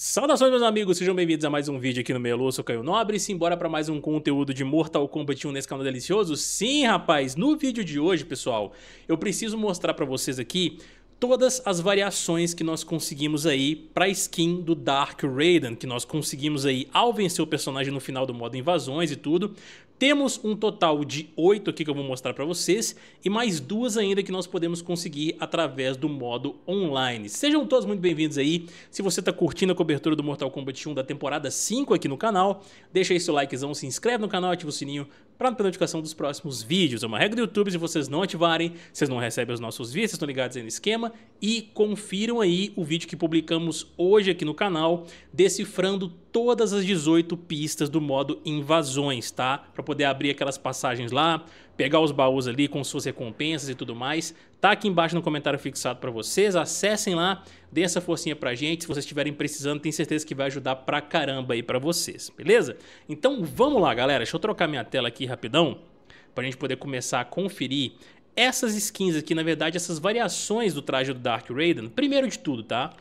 Saudações, meus amigos, sejam bem-vindos a mais um vídeo aqui no Melô, eu sou Caio Nobre e simbora para mais um conteúdo de Mortal Kombat 1 nesse canal delicioso? Sim, rapaz! No vídeo de hoje, pessoal, eu preciso mostrar para vocês aqui todas as variações que nós conseguimos aí para skin do Dark Raiden, que nós conseguimos aí ao vencer o personagem no final do modo invasões e tudo, temos um total de 8 aqui que eu vou mostrar para vocês e mais duas ainda que nós podemos conseguir através do modo online. Sejam todos muito bem-vindos aí. Se você está curtindo a cobertura do Mortal Kombat 1 da temporada 5 aqui no canal, deixa aí seu likezão, se inscreve no canal, ativa o sininho para ter notificação dos próximos vídeos. É uma regra do YouTube, se vocês não ativarem, vocês não recebem os nossos vídeos, vocês estão ligados aí no esquema. E confiram aí o vídeo que publicamos hoje aqui no canal, decifrando todas as 18 pistas do modo invasões, tá? Pra poder abrir aquelas passagens lá, pegar os baús ali com suas recompensas e tudo mais. Tá aqui embaixo no comentário fixado para vocês, acessem lá, dê essa forcinha pra gente, se vocês estiverem precisando, tenho certeza que vai ajudar pra caramba aí pra vocês, beleza? Então vamos lá, galera, deixa eu trocar minha tela aqui rapidão, pra gente poder começar a conferir essas skins aqui, na verdade, essas variações do traje do Dark Raiden. Primeiro de tudo, tá?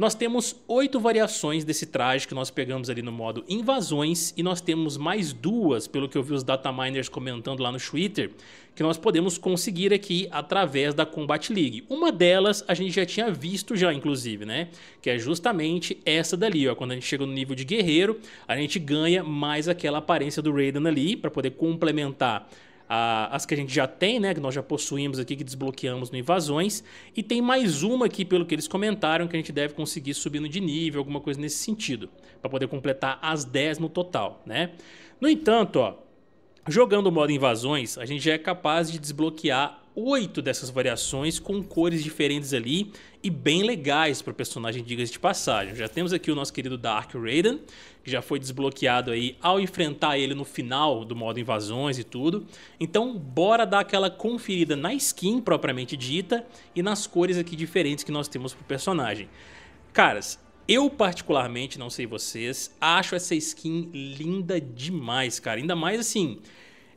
Nós temos oito variações desse traje que nós pegamos ali no modo invasões e nós temos mais duas, pelo que eu vi os data miners comentando lá no Twitter, que nós podemos conseguir aqui através da Combat League. Uma delas a gente já tinha visto já, inclusive, né? Que é justamente essa dali, ó. Quando a gente chega no nível de guerreiro, a gente ganha mais aquela aparência do Raiden ali para poder complementar a, as que a gente já tem, né, que nós já possuímos aqui, que desbloqueamos no Invasões, e tem mais uma aqui, pelo que eles comentaram, que a gente deve conseguir subindo de nível, alguma coisa nesse sentido, para poder completar as 10 no total, né? No entanto, ó, jogando o modo Invasões, a gente já é capaz de desbloquear oito dessas variações com cores diferentes ali e bem legais para o personagem, diga-se de passagem. Já temos aqui o nosso querido Dark Raiden, que já foi desbloqueado aí ao enfrentar ele no final do modo invasões e tudo. Então bora dar aquela conferida na skin propriamente dita e nas cores aqui diferentes que nós temos para o personagem. Caras, eu particularmente, não sei vocês, acho essa skin linda demais, cara. Ainda mais assim,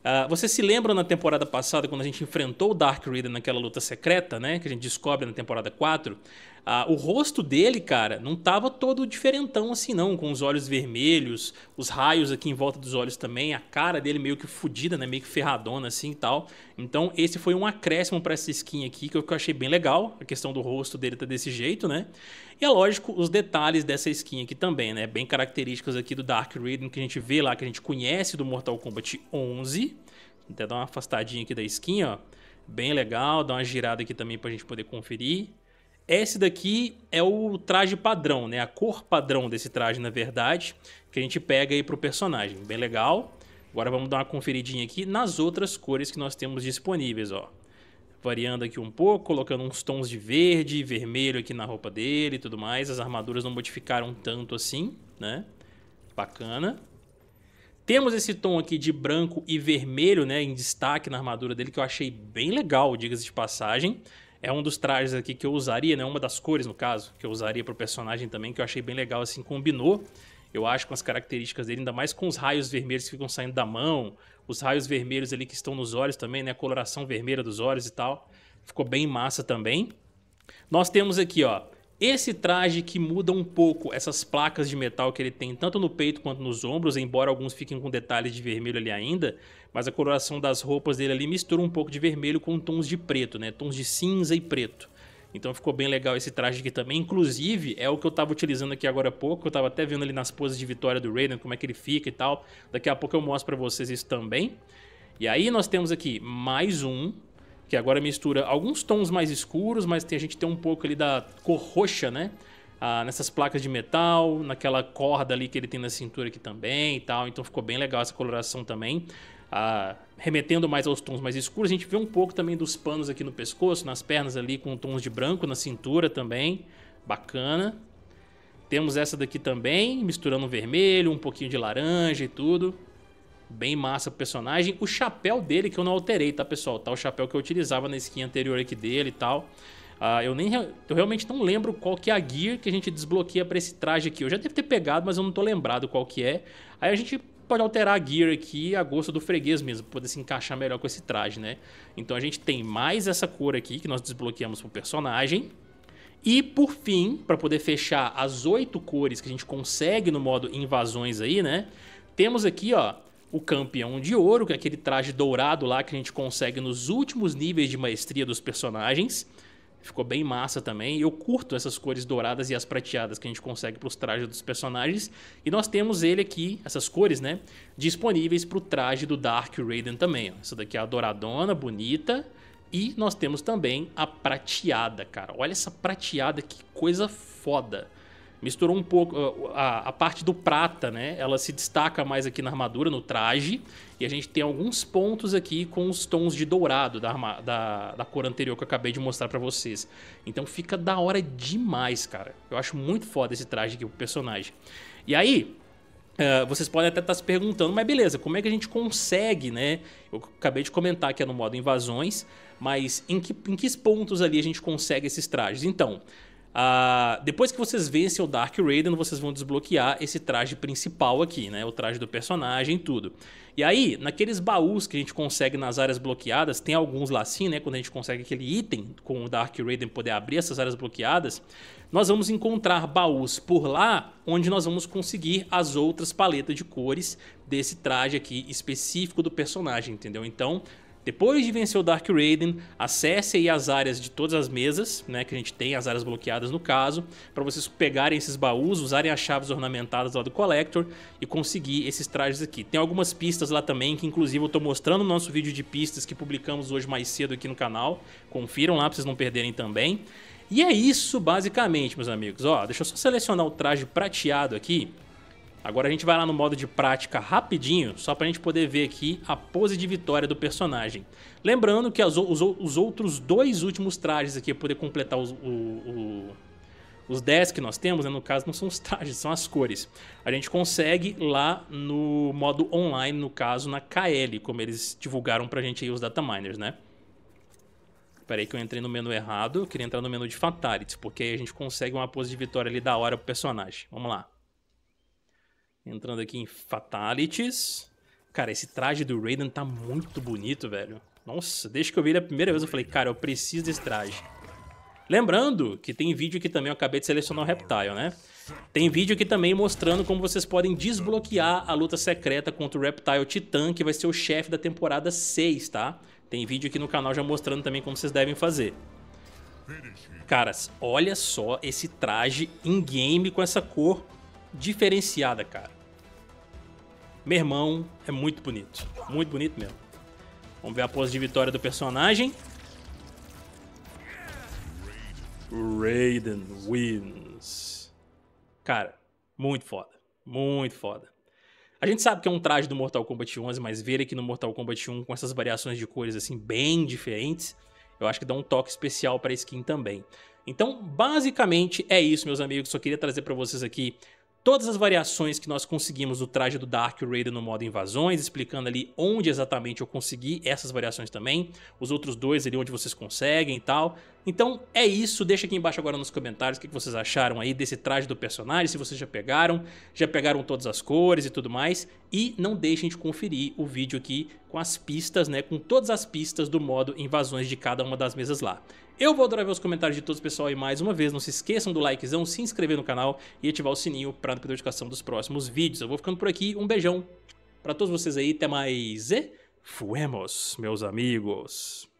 Uh, você se lembra na temporada passada, quando a gente enfrentou o Dark Reader naquela luta secreta, né? Que a gente descobre na temporada 4, ah, o rosto dele, cara, não tava todo diferentão assim, não, com os olhos vermelhos, os raios aqui em volta dos olhos também, a cara dele meio que fodida, né? Meio que ferradona assim e tal. Então, esse foi um acréscimo para essa skin aqui que eu, que eu achei bem legal. A questão do rosto dele tá desse jeito, né? E é lógico, os detalhes dessa skin aqui também, né? Bem características aqui do Dark Rhythm que a gente vê lá, que a gente conhece do Mortal Kombat 11. Vou até dar uma afastadinha aqui da skin, ó. Bem legal, dá uma girada aqui também pra gente poder conferir. Esse daqui é o traje padrão, né? A cor padrão desse traje, na verdade, que a gente pega aí pro personagem. Bem legal. Agora vamos dar uma conferidinha aqui nas outras cores que nós temos disponíveis, ó. Variando aqui um pouco, colocando uns tons de verde, vermelho aqui na roupa dele e tudo mais. As armaduras não modificaram tanto assim, né? Bacana. Temos esse tom aqui de branco e vermelho, né, em destaque na armadura dele, que eu achei bem legal, diga-se de passagem. É um dos trajes aqui que eu usaria, né? Uma das cores, no caso, que eu usaria pro personagem também, que eu achei bem legal, assim, combinou, eu acho, com as características dele, ainda mais com os raios vermelhos que ficam saindo da mão, os raios vermelhos ali que estão nos olhos também, né? A coloração vermelha dos olhos e tal. Ficou bem massa também. Nós temos aqui, ó, esse traje que muda um pouco essas placas de metal que ele tem tanto no peito quanto nos ombros, embora alguns fiquem com detalhes de vermelho ali ainda, mas a coloração das roupas dele ali mistura um pouco de vermelho com tons de preto, né? Tons de cinza e preto. Então ficou bem legal esse traje aqui também. Inclusive, é o que eu tava utilizando aqui agora há pouco. Eu tava até vendo ali nas poses de vitória do Raiden, como é que ele fica e tal. Daqui a pouco eu mostro pra vocês isso também. E aí nós temos aqui mais um que agora mistura alguns tons mais escuros, mas tem, a gente tem um pouco ali da cor roxa, né? Ah, nessas placas de metal, naquela corda ali que ele tem na cintura aqui também e tal. Então ficou bem legal essa coloração também. Ah, remetendo mais aos tons mais escuros, a gente vê um pouco também dos panos aqui no pescoço, nas pernas ali, com tons de branco, na cintura também. Bacana. Temos essa daqui também, misturando vermelho, um pouquinho de laranja e tudo. Bem massa o personagem. O chapéu dele que eu não alterei, tá, pessoal? Tá o chapéu que eu utilizava na skin anterior aqui dele e tal. Uh, eu, nem, eu realmente não lembro qual que é a gear que a gente desbloqueia para esse traje aqui. Eu já devo ter pegado, mas eu não tô lembrado qual que é. Aí a gente pode alterar a gear aqui a gosto do freguês mesmo, poder se encaixar melhor com esse traje, né? Então a gente tem mais essa cor aqui que nós desbloqueamos pro personagem. E por fim, para poder fechar as oito cores que a gente consegue no modo invasões aí, né? Temos aqui, ó, o campeão de ouro, que é aquele traje dourado lá que a gente consegue nos últimos níveis de maestria dos personagens. Ficou bem massa também. Eu curto essas cores douradas e as prateadas que a gente consegue para os trajes dos personagens. E nós temos ele aqui, essas cores, né? Disponíveis para o traje do Dark Raiden também. Ó. Essa daqui é a douradona, bonita. E nós temos também a prateada, cara. Olha essa prateada, que coisa foda misturou um pouco ah, a, a, parte do prata, né? Ela se destaca mais aqui na armadura, no traje, e a gente tem alguns pontos aqui com os tons de dourado da, arma, da, da cor anterior que eu acabei de mostrar para vocês. Então fica da hora demais, cara. Eu acho muito foda esse traje aqui pro personagem. E aí, Uh, vocês podem até estar tá se perguntando, mas beleza, como é que a gente consegue, né? Eu acabei de comentar que é no modo invasões, mas em que, em que pontos ali a gente consegue esses trajes? Então, Uh, depois que vocês vencem o Dark Raiden, vocês vão desbloquear esse traje principal aqui, né? O traje do personagem e tudo. E aí, naqueles baús que a gente consegue nas áreas bloqueadas, tem alguns lá sim, né? Quando a gente consegue aquele item com o Dark Raiden poder abrir essas áreas bloqueadas, nós vamos encontrar baús por lá, onde nós vamos conseguir as outras paletas de cores desse traje aqui específico do personagem, entendeu? Então, depois de vencer o Dark Raiden, acesse aí as áreas de todas as mesas, né, que a gente tem, as áreas bloqueadas no caso, para vocês pegarem esses baús, usarem as chaves ornamentadas lá do Collector e conseguir esses trajes aqui. Tem algumas pistas lá também, que inclusive eu estou mostrando no nosso vídeo de pistas que publicamos hoje mais cedo aqui no canal. Confiram lá para vocês não perderem também. E é isso basicamente, meus amigos. Ó, deixa eu só selecionar o traje prateado aqui. Agora a gente vai lá no modo de prática rapidinho, só pra gente poder ver aqui a pose de vitória do personagem. Lembrando que as, os, os, outros dois últimos trajes aqui, poder completar os, o, o, os 10 que nós temos, né? no caso não são os trajes, são as cores. A gente consegue lá no modo online, no caso na KL, como eles divulgaram pra gente aí os dataminers, né? Peraí que eu entrei no menu errado, eu queria entrar no menu de Fatalities, porque aí a gente consegue uma pose de vitória ali da hora pro personagem. Vamos lá. Entrando aqui em Fatalities. Cara, esse traje do Raiden tá muito bonito, velho. Nossa, desde que eu vi ele a primeira vez eu falei, cara, eu preciso desse traje. Lembrando que tem vídeo aqui também, eu acabei de selecionar o Reptile, né? Tem vídeo aqui também mostrando como vocês podem desbloquear a luta secreta contra o Reptile Titan, que vai ser o chefe da temporada 6, tá? Tem vídeo aqui no canal já mostrando também como vocês devem fazer. Caras, olha só esse traje in-game com essa cor diferenciada, cara. Meu irmão, é muito bonito. Muito bonito mesmo. Vamos ver a pose de vitória do personagem. Raiden wins. Cara, muito foda. Muito foda. A gente sabe que é um traje do Mortal Kombat 11, mas ver aqui no Mortal Kombat 1 com essas variações de cores assim bem diferentes, eu acho que dá um toque especial para a skin também. Então, basicamente é isso, meus amigos. Só queria trazer para vocês aqui todas as variações que nós conseguimos do traje do Dark Raider no modo invasões, explicando ali onde exatamente eu consegui essas variações também, os outros dois ali onde vocês conseguem e tal. Então é isso, deixa aqui embaixo agora nos comentários o que vocês acharam aí desse traje do personagem, se vocês já pegaram, já pegaram todas as cores e tudo mais. E não deixem de conferir o vídeo aqui com as pistas, né? Com todas as pistas do modo invasões de cada uma das mesas lá. Eu vou adorar ver os comentários de todos, pessoal, e mais uma vez, não se esqueçam do likezão, se inscrever no canal e ativar o sininho para a notificação dos próximos vídeos. Eu vou ficando por aqui, um beijão para todos vocês aí, até mais e fuemos, meus amigos.